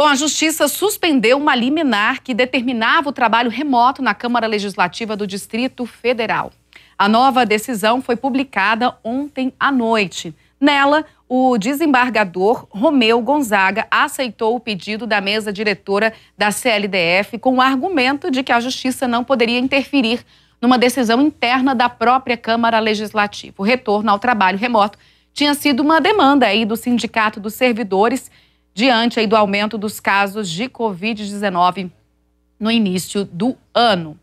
Bom, a Justiça suspendeu uma liminar que determinava o trabalho remoto na Câmara Legislativa do Distrito Federal. A nova decisão foi publicada ontem à noite. Nela, o desembargador Romeu Gonzaga aceitou o pedido da mesa diretora da CLDF com o argumento de que a Justiça não poderia interferir numa decisão interna da própria Câmara Legislativa. O retorno ao trabalho remoto tinha sido uma demanda aí do Sindicato dos Servidores diante do aumento dos casos de Covid-19 no início do ano.